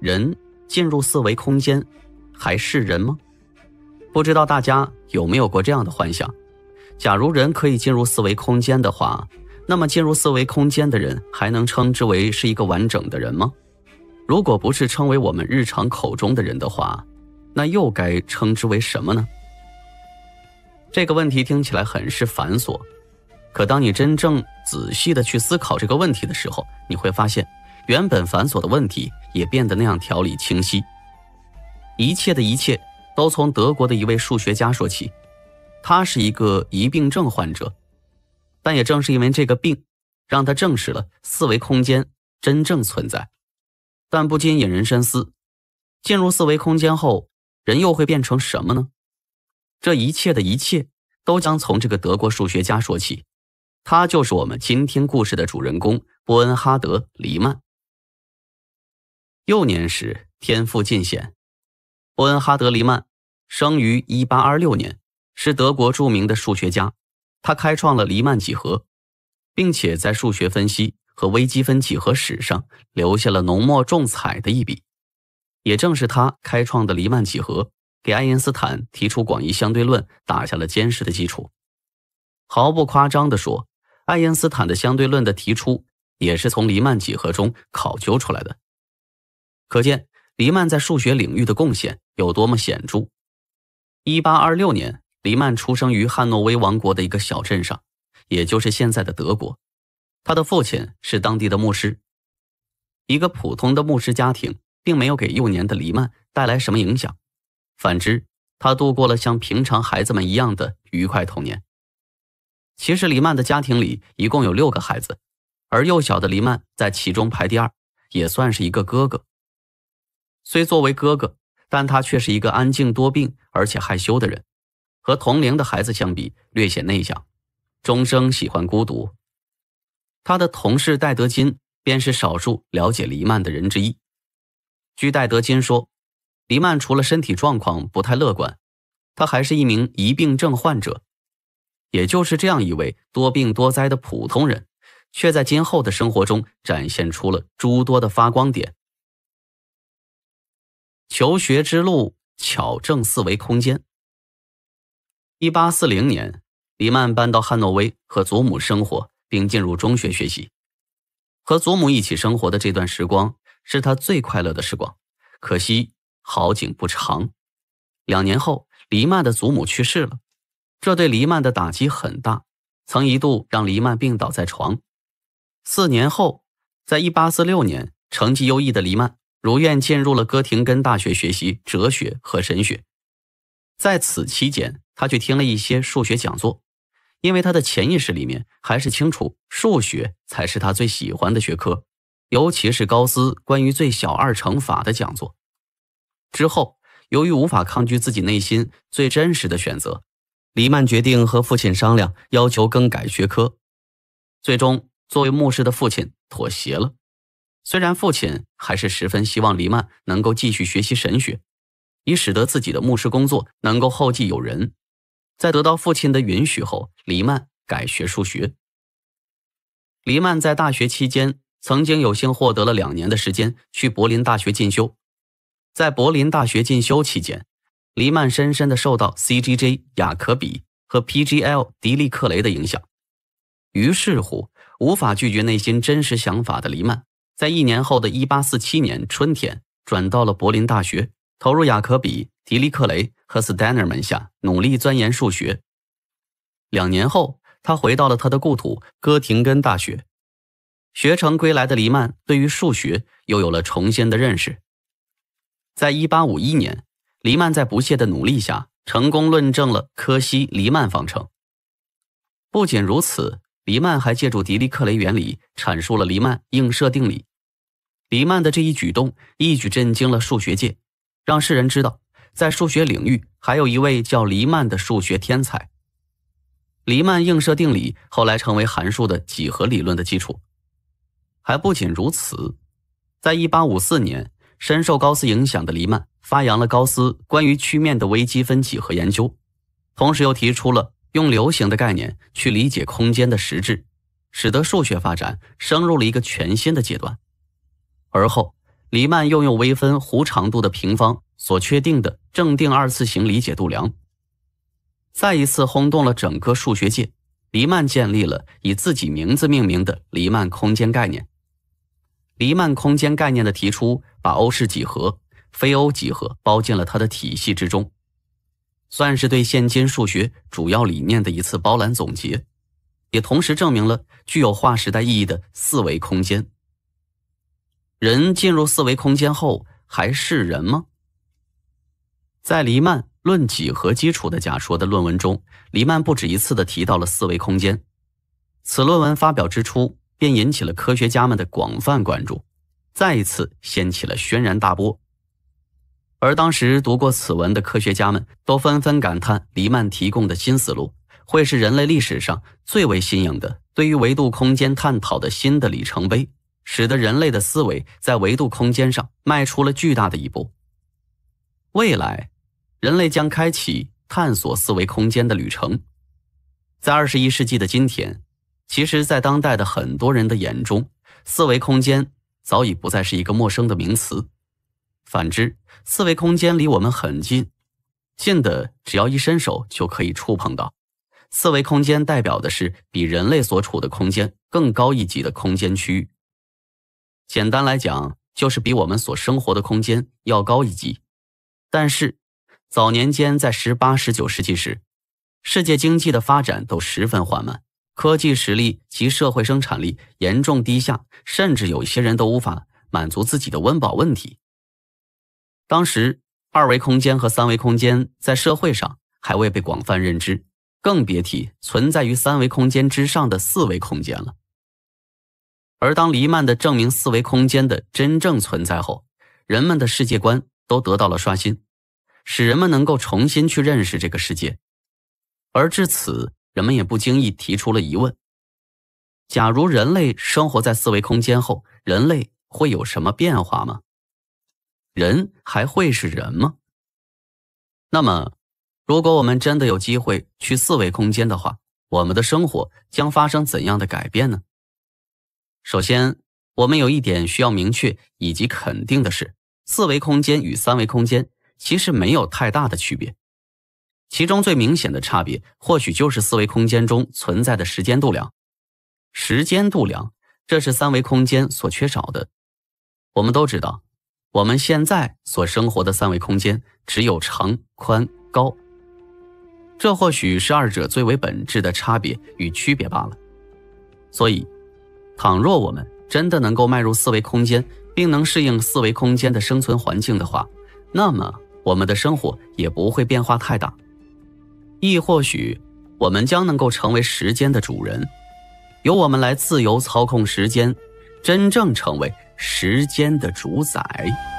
人进入四维空间，还是人吗？不知道大家有没有过这样的幻想：假如人可以进入四维空间的话，那么进入四维空间的人还能称之为是一个完整的人吗？如果不是称为我们日常口中的人的话，那又该称之为什么呢？这个问题听起来很是繁琐，可当你真正仔细的去思考这个问题的时候，你会发现。原本繁琐的问题也变得那样条理清晰。一切的一切都从德国的一位数学家说起，他是一个疑病症患者，但也正是因为这个病，让他证实了四维空间真正存在。但不禁引人深思：进入四维空间后，人又会变成什么呢？这一切的一切都将从这个德国数学家说起，他就是我们今天故事的主人公——波恩哈德·黎曼。幼年时天赋尽显，伯恩哈德·黎曼生于1826年，是德国著名的数学家。他开创了黎曼几何，并且在数学分析和微积分几何史上留下了浓墨重彩的一笔。也正是他开创的黎曼几何，给爱因斯坦提出广义相对论打下了坚实的基础。毫不夸张地说，爱因斯坦的相对论的提出也是从黎曼几何中考究出来的。可见黎曼在数学领域的贡献有多么显著。一八二六年，黎曼出生于汉诺威王国的一个小镇上，也就是现在的德国。他的父亲是当地的牧师，一个普通的牧师家庭，并没有给幼年的黎曼带来什么影响。反之，他度过了像平常孩子们一样的愉快童年。其实，黎曼的家庭里一共有六个孩子，而幼小的黎曼在其中排第二，也算是一个哥哥。虽作为哥哥，但他却是一个安静、多病而且害羞的人，和同龄的孩子相比，略显内向，终生喜欢孤独。他的同事戴德金便是少数了解黎曼的人之一。据戴德金说，黎曼除了身体状况不太乐观，他还是一名疑病症患者。也就是这样一位多病多灾的普通人，却在今后的生活中展现出了诸多的发光点。求学之路，巧正四维空间。一八四零年，黎曼搬到汉诺威和祖母生活，并进入中学学习。和祖母一起生活的这段时光是他最快乐的时光，可惜好景不长。两年后，黎曼的祖母去世了，这对黎曼的打击很大，曾一度让黎曼病倒在床。四年后，在一八四六年，成绩优异的黎曼。如愿进入了哥廷根大学学习哲学和神学，在此期间，他去听了一些数学讲座，因为他的潜意识里面还是清楚数学才是他最喜欢的学科，尤其是高斯关于最小二乘法的讲座。之后，由于无法抗拒自己内心最真实的选择，黎曼决定和父亲商量，要求更改学科。最终，作为牧师的父亲妥协了。虽然父亲还是十分希望黎曼能够继续学习神学，以使得自己的牧师工作能够后继有人，在得到父亲的允许后，黎曼改学数学。黎曼在大学期间曾经有幸获得了两年的时间去柏林大学进修，在柏林大学进修期间，黎曼深深的受到 C.G.J. 雅可比和 P.G.L. 狄利克雷的影响，于是乎无法拒绝内心真实想法的黎曼。在一年后的一八四七年春天，转到了柏林大学，投入雅可比、狄利克雷和斯丹尔门下，努力钻研数学。两年后，他回到了他的故土哥廷根大学。学成归来的黎曼对于数学又有了重新的认识。在一八五一年，黎曼在不懈的努力下，成功论证了柯西黎曼方程。不仅如此，黎曼还借助狄利克雷原理阐述了黎曼映射定理。黎曼的这一举动一举震惊了数学界，让世人知道，在数学领域还有一位叫黎曼的数学天才。黎曼映射定理后来成为函数的几何理论的基础。还不仅如此，在1854年，深受高斯影响的黎曼发扬了高斯关于曲面的微积分几何研究，同时又提出了用流行的概念去理解空间的实质，使得数学发展升入了一个全新的阶段。而后，黎曼又用微分弧长度的平方所确定的正定二次型理解度量，再一次轰动了整个数学界。黎曼建立了以自己名字命名的黎曼空间概念。黎曼空间概念的提出，把欧式几何、非欧几何包进了他的体系之中，算是对现今数学主要理念的一次包揽总结，也同时证明了具有划时代意义的四维空间。人进入四维空间后，还是人吗？在黎曼论几何基础的假说的论文中，黎曼不止一次地提到了四维空间。此论文发表之初，便引起了科学家们的广泛关注，再一次掀起了轩然大波。而当时读过此文的科学家们，都纷纷感叹黎曼提供的新思路，会是人类历史上最为新颖的对于维度空间探讨的新的里程碑。使得人类的思维在维度空间上迈出了巨大的一步。未来，人类将开启探索四维空间的旅程。在二十一世纪的今天，其实，在当代的很多人的眼中，四维空间早已不再是一个陌生的名词。反之，四维空间离我们很近，近的只要一伸手就可以触碰到。四维空间代表的是比人类所处的空间更高一级的空间区域。简单来讲，就是比我们所生活的空间要高一级。但是，早年间在十八、十九世纪时，世界经济的发展都十分缓慢，科技实力及社会生产力严重低下，甚至有些人都无法满足自己的温饱问题。当时，二维空间和三维空间在社会上还未被广泛认知，更别提存在于三维空间之上的四维空间了。而当黎曼的证明四维空间的真正存在后，人们的世界观都得到了刷新，使人们能够重新去认识这个世界。而至此，人们也不经意提出了疑问：假如人类生活在四维空间后，人类会有什么变化吗？人还会是人吗？那么，如果我们真的有机会去四维空间的话，我们的生活将发生怎样的改变呢？首先，我们有一点需要明确以及肯定的是，四维空间与三维空间其实没有太大的区别。其中最明显的差别，或许就是四维空间中存在的时间度量。时间度量，这是三维空间所缺少的。我们都知道，我们现在所生活的三维空间只有长、宽、高。这或许是二者最为本质的差别与区别罢了。所以。倘若我们真的能够迈入四维空间，并能适应四维空间的生存环境的话，那么我们的生活也不会变化太大。亦或许，我们将能够成为时间的主人，由我们来自由操控时间，真正成为时间的主宰。